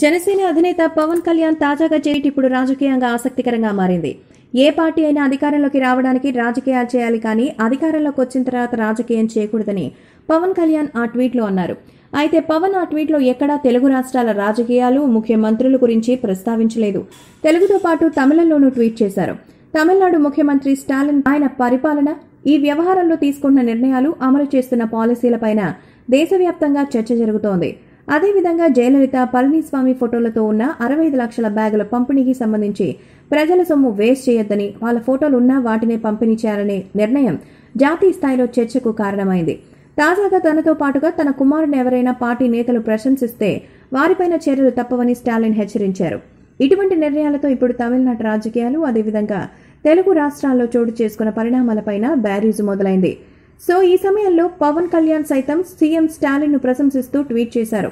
జనసేన అధినేత పవన్ కళ్యాణ్ తాజాగా చేయటి ఇప్పుడు రాజకీయంగా ఆసక్తికరంగా మారింది ఏ పార్టీ అయినా అధికారంలోకి రావడానికి రాజకీయాలు చేయాలి కానీ అధికారంలోకి వచ్చిన తర్వాత రాజకీయం చేయకూడదని పవన్ కళ్యాణ్ ఆ ట్వీట్లో అన్నారు అయితే పవన్ ఆ ట్వీట్లో ఎక్కడా తెలుగు రాష్ట్రాల రాజకీయాలు ముఖ్యమంత్రుల గురించి ప్రస్తావించలేదు తెలుగుతో పాటు తమిళంలోనూ ట్వీట్ చేశారు తమిళనాడు ముఖ్యమంత్రి స్టాలిన్ ఆయన పరిపాలన ఈ వ్యవహారంలో తీసుకున్న నిర్ణయాలు అమలు చేస్తున్న పాలసీలపైన దేశవ్యాప్తంగా చర్చ జరుగుతోంది అదేవిధంగా జయలలిత పళనిస్వామి ఫోటోలతో ఉన్న అరవై ఐదు లక్షల బ్యాగుల పంపిణీకి సంబంధించి ప్రజల సొమ్ము వేస్ట్ చేయొద్దని వాళ్ళ ఫోటోలున్నా వాటినే పంపిణీ చేయాలనే నిర్ణయం జాతీయ స్థాయిలో చర్చకు కారణమైంది తాజాగా తనతో పాటుగా తన కుమారుని ఎవరైనా పార్టీ నేతలు ప్రశంసిస్తే వారిపైన చర్యలు తప్పవని స్టాలిన్ హెచ్చరించారు ఇటువంటి నిర్ణయాలతో ఇప్పుడు తమిళనాడు రాజకీయాలు అదేవిధంగా తెలుగు రాష్ట్రాల్లో చోటు చేసుకున్న పరిణామాలపైన బ్యారీజు మొదలైంది సో ఈ సమయంలో పవన్ కళ్యాణ్ సైతం సీఎం స్టాలిన్ ను ప్రశంసిస్తూ ట్వీట్ చేశారు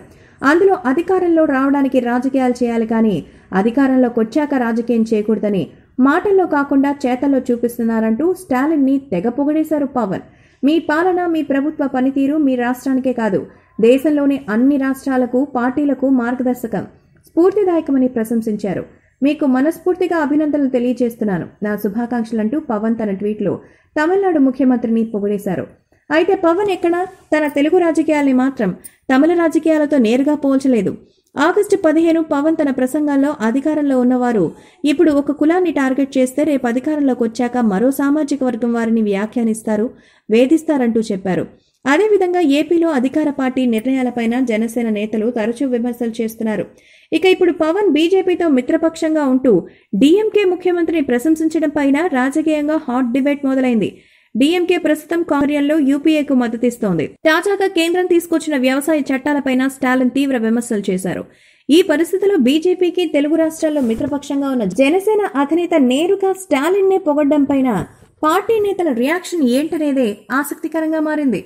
అందులో అధికారంలో రావడానికి రాజకీయాలు చేయాలి కానీ అధికారంలోకి వచ్చాక రాజకీయం చేయకూడదని మాటల్లో కాకుండా చేతల్లో చూపిస్తున్నారంటూ స్టాలిన్ ని తెగ పొగిడేశారు పవన్ మీ పాలన మీ ప్రభుత్వ పనితీరు మీ రాష్ట్రానికే కాదు దేశంలోని అన్ని రాష్ట్రాలకు పార్టీలకు మార్గదర్శకం స్ఫూర్తిదాయకమని ప్రశంసించారు మీకు మనస్ఫూర్తిగా అభినందనలు తెలియజేస్తున్నాను నా శుభాకాంక్షలంటూ పవన్ తన ట్వీట్లో తమిళనాడు ముఖ్యమంత్రిని పొగిడేశారు అయితే పవన్ ఎక్కడ తన తెలుగు రాజకీయాల్ని మాత్రం తమిళ రాజకీయాలతో నేరుగా పోల్చలేదు ఆగస్టు పదిహేను పవన్ తన ప్రసంగాల్లో అధికారంలో ఉన్నవారు ఇప్పుడు ఒక కులాన్ని టార్గెట్ చేస్తే రేపు అధికారంలోకి వచ్చాక మరో సామాజిక వర్గం వారిని వ్యాఖ్యానిస్తారు వేధిస్తారంటూ చెప్పారు అదేవిధంగా ఏపీలో అధికార పార్టీ నిర్ణయాలపైన జనసేన నేతలు తరచూ విమర్శలు చేస్తున్నారు ఇక ఇప్పుడు పవన్ బీజేపీతో మిత్రపక్షంగా ఉంటూ డీఎంకే ముఖ్యమంత్రిని ప్రశంసించడం పైన రాజకీయంగా హాట్ డిబేట్ మొదలైంది డీఎంకే ప్రస్తుతం కార్యాల్లో యూపీఏకు మద్దతిస్తోంది తాజాగా కేంద్రం తీసుకొచ్చిన వ్యవసాయ చట్టాలపైన స్టాలిన్ తీవ్ర విమర్శలు చేశారు ఈ పరిస్థితిలో బీజేపీకి తెలుగు రాష్ట్రాల్లో మిత్రపక్షంగా ఉన్న జనసేన అధినేత నేరుగా స్టాలిన్ నే పొగడ్డం పైన పార్టీ నేతల రియాక్షన్ ఏంటనేదే ఆసక్తికరంగా మారింది